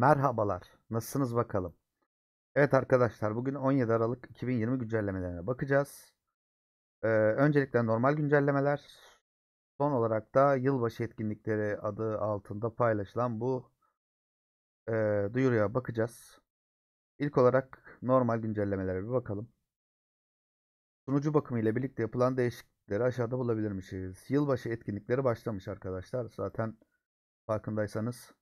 Merhabalar. Nasılsınız bakalım? Evet arkadaşlar bugün 17 Aralık 2020 güncellemelerine bakacağız. Ee, öncelikle normal güncellemeler. Son olarak da yılbaşı etkinlikleri adı altında paylaşılan bu e, duyuruya bakacağız. İlk olarak normal güncellemelere bir bakalım. Sunucu bakımı ile birlikte yapılan değişiklikleri aşağıda bulabilirmişiz. Yılbaşı etkinlikleri başlamış arkadaşlar. Zaten farkındaysanız.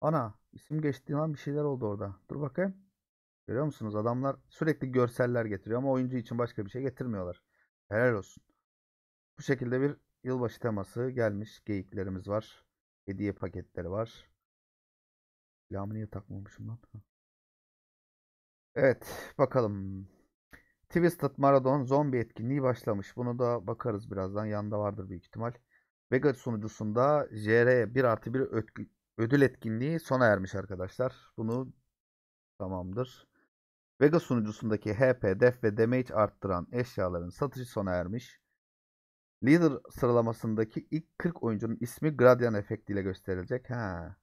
Ana İsim geçtiği zaman bir şeyler oldu orada. Dur bakayım. Görüyor musunuz? Adamlar sürekli görseller getiriyor ama oyuncu için başka bir şey getirmiyorlar. Helal olsun. Bu şekilde bir yılbaşı teması gelmiş. Geyiklerimiz var. Hediye paketleri var. Silahımı niye takmamışım lan? Evet bakalım. Twisted Marathon zombi etkinliği başlamış. Bunu da bakarız birazdan. Yanında vardır büyük ihtimal. Vega sunucusunda JR 1 artı 1 Ödül etkinliği sona ermiş arkadaşlar. Bunu tamamdır. Vega sunucusundaki HP, def ve damage arttıran eşyaların satışı sona ermiş. Leader sıralamasındaki ilk 40 oyuncunun ismi gradyan efektiyle gösterilecek. Ha.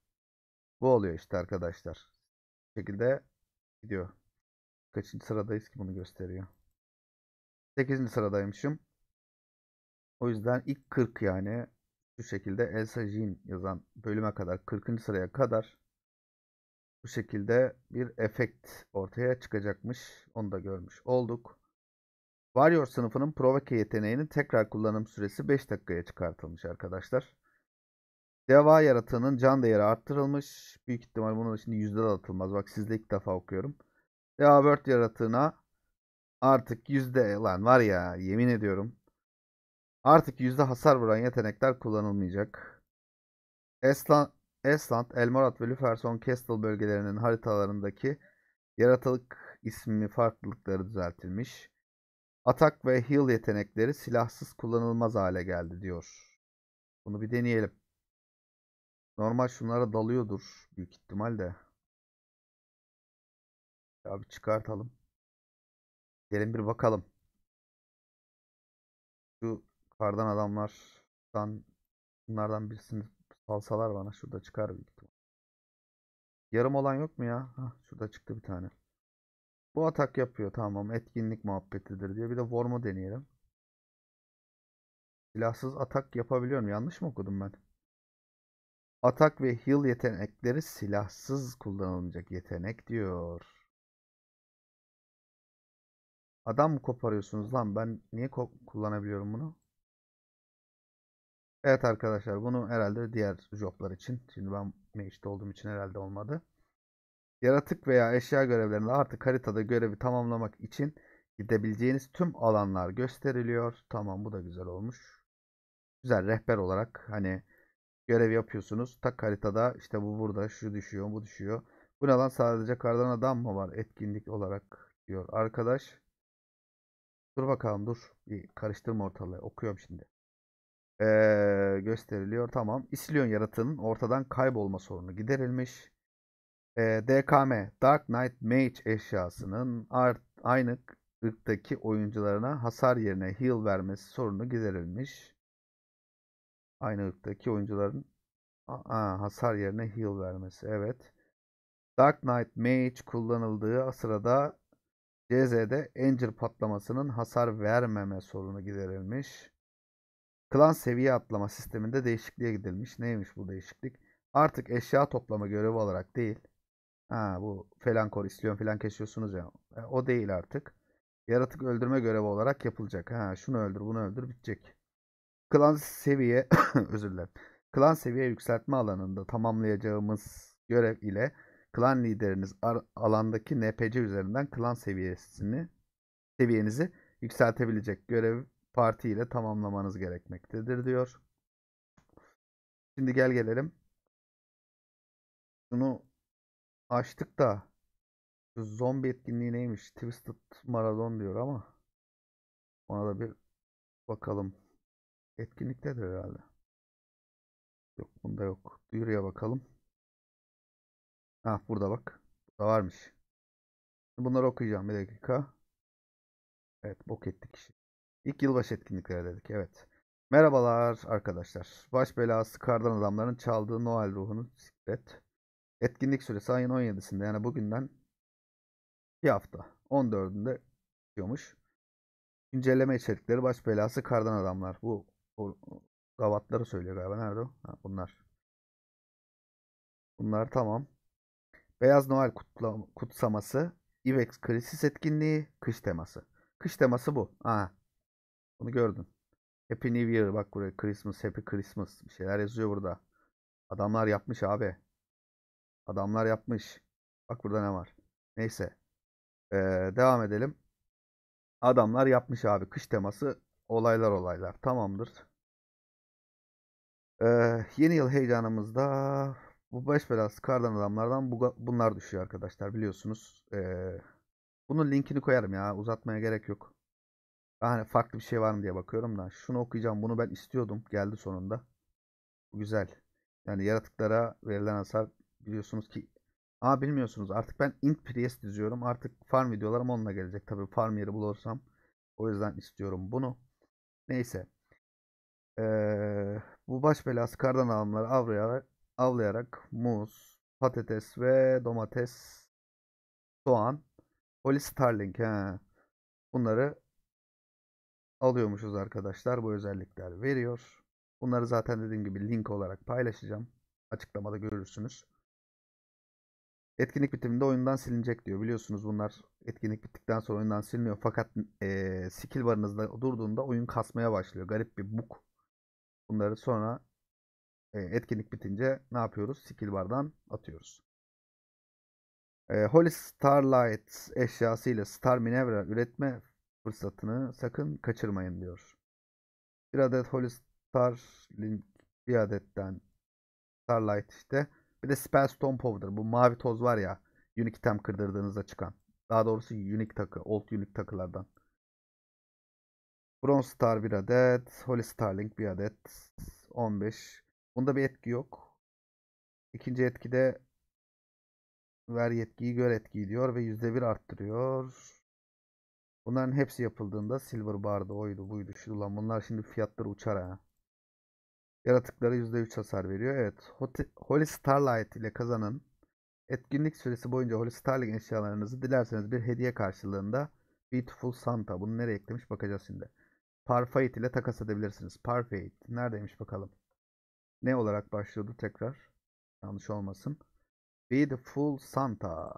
Bu oluyor işte arkadaşlar. Bu şekilde gidiyor. Kaçıncı sıradayız ki bunu gösteriyor. 8. sıradaymışım. O yüzden ilk 40 yani bu şekilde Elsa Jean yazan bölüme kadar 40. sıraya kadar bu şekilde bir efekt ortaya çıkacakmış. Onu da görmüş olduk. Warrior sınıfının provoke yeteneğinin tekrar kullanım süresi 5 dakikaya çıkartılmış arkadaşlar. Deva yaratığının can değeri arttırılmış. Büyük ihtimal bunun için yüzde atılmaz. Bak sizde ilk defa okuyorum. Deva World yaratığına artık yüzde lan var ya yemin ediyorum. Artık yüzde hasar vuran yetenekler kullanılmayacak. Esland, Esland Elmorat ve Lüferson Castle bölgelerinin haritalarındaki yaratılık ismi farklılıkları düzeltilmiş. Atak ve heal yetenekleri silahsız kullanılmaz hale geldi diyor. Bunu bir deneyelim. Normal şunlara dalıyordur büyük ihtimalle. Bir çıkartalım. Gelin bir bakalım. Şu Yukarıdan adamlardan bunlardan birisini salsalar bana şurada çıkar büyük ihtimal. Yarım olan yok mu ya? Hah, şurada çıktı bir tane. Bu atak yapıyor tamam etkinlik muhabbetidir diye. Bir de Worm'u deneyelim. Silahsız atak yapabiliyorum. Yanlış mı okudum ben? Atak ve heal yetenekleri silahsız kullanılacak yetenek diyor. Adam mı koparıyorsunuz lan? Ben niye kullanabiliyorum bunu? Evet arkadaşlar bunu herhalde diğer joblar için. Şimdi ben mecliste olduğum için herhalde olmadı. Yaratık veya eşya görevlerinde artık haritada görevi tamamlamak için gidebileceğiniz tüm alanlar gösteriliyor. Tamam bu da güzel olmuş. Güzel rehber olarak hani görev yapıyorsunuz. Tak haritada işte bu burada şu düşüyor bu düşüyor. Bu ne lan sadece kardan adam mı var etkinlik olarak diyor arkadaş. Dur bakalım dur. Bir karıştırma ortalığı okuyorum şimdi. Ee, gösteriliyor. Tamam. İslion yaratığının ortadan kaybolma sorunu giderilmiş. Ee, DKM Dark Knight Mage eşyasının art, aynı ırktaki oyuncularına hasar yerine heal vermesi sorunu giderilmiş. Aynı ırktaki oyuncuların aa, hasar yerine heal vermesi. Evet. Dark Knight Mage kullanıldığı sırada CZ'de Angel patlamasının hasar vermeme sorunu giderilmiş. Klan seviye atlama sisteminde değişikliğe gidilmiş. Neymiş bu değişiklik? Artık eşya toplama görevi olarak değil. Ha bu falan kor istiyorum falan kesiyorsunuz ya. E, o değil artık. Yaratık öldürme görevi olarak yapılacak. Ha şunu öldür bunu öldür bitecek. Klan seviye özür dilerim. Klan seviye yükseltme alanında tamamlayacağımız görev ile klan lideriniz alandaki NPC üzerinden klan seviyesini seviyenizi yükseltebilecek görev parti ile tamamlamanız gerekmektedir diyor. Şimdi gel gelelim. Şunu açtık da şu zombi etkinliği neymiş? Twisted Marathon diyor ama ona da bir bakalım. Etkinliktedir herhalde. Yok bunda yok. Duyuruya bakalım. Ha burada bak. Burada varmış. Bunları okuyacağım bir dakika. Evet bok ettik işi. İlk yılbaşı etkinlikleri dedik. Evet. Merhabalar arkadaşlar. Baş belası kardan adamların çaldığı Noel ruhunu siklet. Etkinlik süresi ayın 17'sinde yani bugünden bir hafta 14'ünde diyormuş. İnceleme içerikleri baş belası kardan adamlar. Bu o, gavatları söylüyor galiba. Nerede o? Ha, bunlar. Bunlar tamam. Beyaz Noel kutla, kutsaması, IBEX krisis etkinliği, kış teması. Kış teması bu. Ha, bunu gördün. Happy New Year. Bak buraya Christmas, Happy Christmas. Bir şeyler yazıyor burada. Adamlar yapmış abi. Adamlar yapmış. Bak burada ne var. Neyse. Ee, devam edelim. Adamlar yapmış abi. Kış teması olaylar olaylar. Tamamdır. Ee, yeni yıl heyecanımızda bu baş belası kardan adamlardan bu, bunlar düşüyor arkadaşlar biliyorsunuz. Ee, bunun linkini koyarım ya uzatmaya gerek yok. Hani farklı bir şey var mı diye bakıyorum da. Şunu okuyacağım. Bunu ben istiyordum. Geldi sonunda. Güzel. Yani yaratıklara verilen hasar biliyorsunuz ki Aa bilmiyorsunuz artık ben int priest diziyorum. Artık farm videolarım onunla gelecek. Tabi farm yeri bulursam. O yüzden istiyorum bunu. Neyse. Ee, bu baş belası kardan alımları avlayarak, avlayarak muz, patates ve domates, soğan, Holy Starling. He. Bunları alıyormuşuz arkadaşlar. Bu özellikler veriyor. Bunları zaten dediğim gibi link olarak paylaşacağım. Açıklamada görürsünüz. Etkinlik bitiminde oyundan silinecek diyor. Biliyorsunuz bunlar etkinlik bittikten sonra oyundan siliniyor. Fakat e, skill barınızda durduğunda oyun kasmaya başlıyor. Garip bir bug. Bunları sonra e, etkinlik bitince ne yapıyoruz? Skill bardan atıyoruz. E, Holy Starlight eşyası ile Star Minevra üretme fırsatını sakın kaçırmayın diyor. Bir adet Holy Starlink, bir adetten Starlight işte. Bir de Stone Powder. Bu mavi toz var ya. Unique tem kırdırdığınızda çıkan. Daha doğrusu Unique takı. Old Unique takılardan. Bronze Star bir adet. Holy Starlink bir adet. 15. Bunda bir etki yok. İkinci etki de ver yetkiyi gör etkiyi diyor ve %1 arttırıyor. Bunların hepsi yapıldığında silver bardı oydu buydu şu lan bunlar şimdi fiyatları uçar ha. Yaratıklara %3 hasar veriyor. Evet. Holy Starlight ile kazanın. Etkinlik süresi boyunca Holy Starlight eşyalarınızı dilerseniz bir hediye karşılığında Beautiful Santa. Bunu nereye eklemiş bakacağız şimdi. Parfait ile takas edebilirsiniz. Parfait. Neredeymiş bakalım. Ne olarak başlıyordu tekrar? Yanlış olmasın. Beautiful Santa.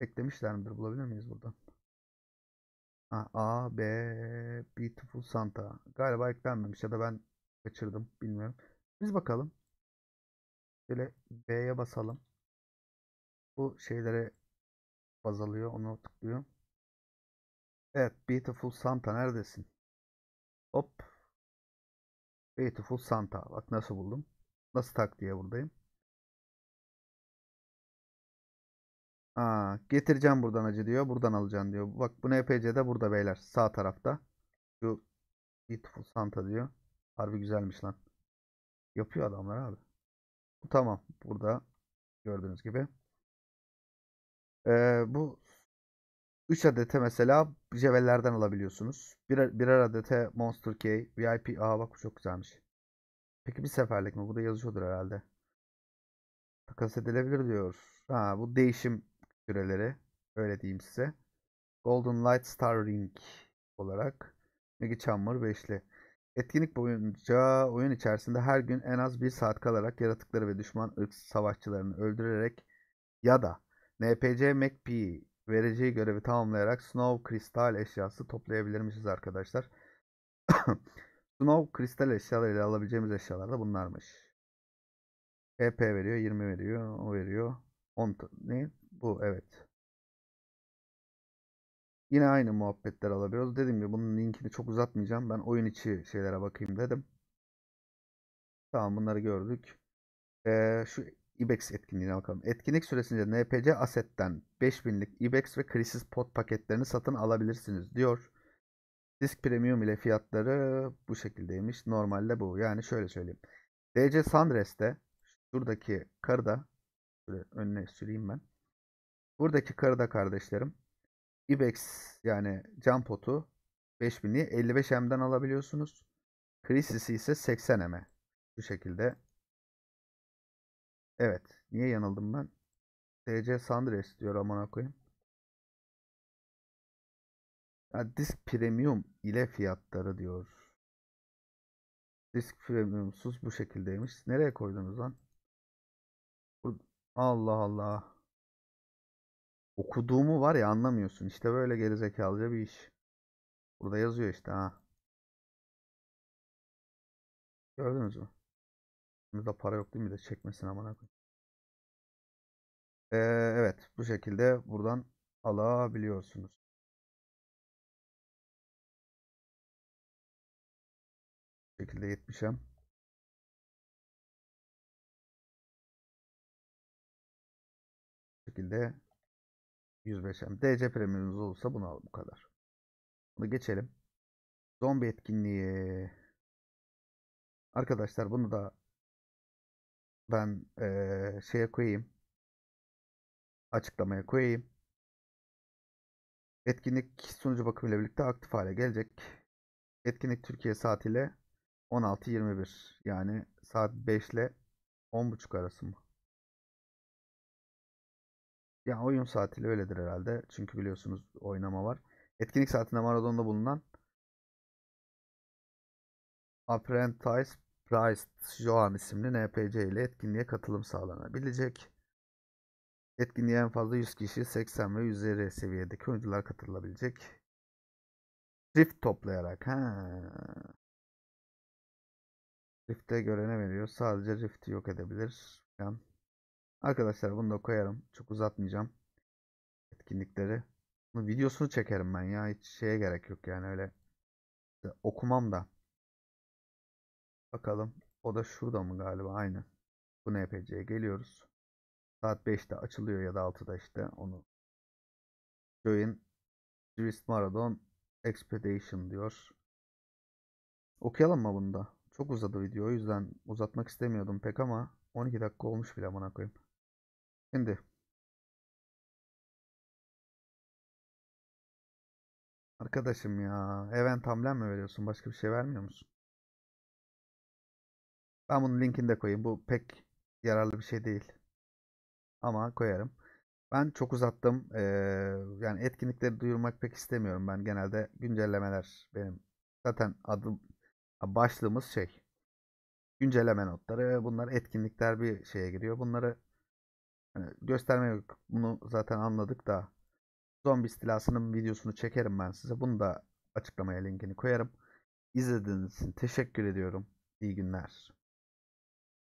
Eklemişler midir? Bulabilir miyiz buradan? Ha, A, B, Beautiful Santa. Galiba eklenmemiş ya da ben kaçırdım. Bilmiyorum. Biz bakalım. Şöyle B'ye basalım. Bu şeylere baz alıyor. Onu tıklıyor. Evet. Beautiful Santa neredesin? Hop. Beautiful Santa. Bak nasıl buldum. Nasıl tak diye buradayım. Ha, getireceğim buradan acı diyor. Buradan alacaksın diyor. Bak bu NPC de burada beyler. Sağ tarafta. Şu Beautiful Santa diyor. Harbi güzelmiş lan. Yapıyor adamlar abi. Bu tamam. Burada gördüğünüz gibi. Ee, bu 3 adete mesela cevellerden alabiliyorsunuz. Birer, birer adete Monster Key, VIP. Aa bak bu çok güzelmiş. Peki bir seferlik mi? Bu da yazıyordur herhalde. Takas edilebilir diyor. Ha bu değişim küreleri. Öyle diyeyim size. Golden Light Star Ring olarak Megi Çamur beşli. Etkinlik boyunca oyun içerisinde her gün en az bir saat kalarak yaratıkları ve düşman ırk savaşçılarını öldürerek ya da NPC MacP vereceği görevi tamamlayarak Snow Kristal eşyası toplayabilirmişiz arkadaşlar. Snow Kristal eşyalarıyla alabileceğimiz eşyalar da bunlarmış. EP veriyor, 20 veriyor, o veriyor. 10 ne? Bu evet. Yine aynı muhabbetler alabiliyoruz. Dedim ya bunun linkini çok uzatmayacağım. Ben oyun içi şeylere bakayım dedim. Tamam bunları gördük. Ee, şu IBEX etkinliğine bakalım. Etkinlik süresince NPC Asset'ten 5000'lik IBEX ve Crisis Pod paketlerini satın alabilirsiniz diyor. Disk Premium ile fiyatları bu şekildeymiş. Normalde bu. Yani şöyle söyleyeyim. DC Sandreste şuradaki karıda şöyle önüne süreyim ben. Buradaki karı kardeşlerim. Ibex yani cam potu 5000'i 55M'den alabiliyorsunuz. Crisis ise 80M'e. Bu şekilde. Evet. Niye yanıldım ben? TC Sandres diyor amına koyayım. Ya, disk premium ile fiyatları diyor. Disk premiumsuz bu şekildeymiş. Nereye koydunuz lan? Allah Allah. Okuduğumu var ya anlamıyorsun. İşte böyle gerizekalıca bir iş. Burada yazıyor işte ha. Gördünüz mü? Burada para yok değil mi de çekmesin amına koyayım. Ee, evet bu şekilde buradan alabiliyorsunuz. Bu şekilde 70'em. Bu şekilde 105M. DC premiumumuz olursa bunu al bu kadar. Bunu geçelim. Zombi etkinliği. Arkadaşlar bunu da ben ee, şeye koyayım. Açıklamaya koyayım. Etkinlik sunucu bakımıyla birlikte aktif hale gelecek. Etkinlik Türkiye saatiyle 16.21 yani saat 5 ile 10.30 arası mı? Ya oyun saatiyle öyledir herhalde. Çünkü biliyorsunuz oynama var. Etkinlik saatinde Maradon'da bulunan Apprentice Price Joan isimli NPC ile etkinliğe katılım sağlanabilecek. Etkinliğe en fazla 100 kişi 80 ve üzeri seviyedeki oyuncular katılabilecek. Rift toplayarak. Ha. Rift'e göre ne veriyor? Sadece Rift'i yok edebilir. Falan. Arkadaşlar bunu da koyarım. Çok uzatmayacağım. Etkinlikleri. Bunu videosunu çekerim ben ya. Hiç şeye gerek yok yani öyle. İşte okumam da. Bakalım. O da şurada mı galiba? Aynı. Bu NPC'ye geliyoruz. Saat 5'te açılıyor ya da 6'da işte onu. Join Twist Marathon Expedition diyor. Okuyalım mı bunu da? Çok uzadı video o yüzden uzatmak istemiyordum pek ama 12 dakika olmuş bile amına koyayım. Şimdi Arkadaşım ya. Event hamlem mi veriyorsun? Başka bir şey vermiyor musun? Ben bunun linkini de koyayım. Bu pek yararlı bir şey değil. Ama koyarım. Ben çok uzattım. Ee, yani etkinlikleri duyurmak pek istemiyorum ben. Genelde güncellemeler benim. Zaten adım başlığımız şey. Güncelleme notları bunlar etkinlikler bir şeye giriyor. Bunları Hani gösterme yok. Bunu zaten anladık da. Zombi istilasının videosunu çekerim ben size. Bunu da açıklamaya linkini koyarım. İzlediğiniz için teşekkür ediyorum. İyi günler.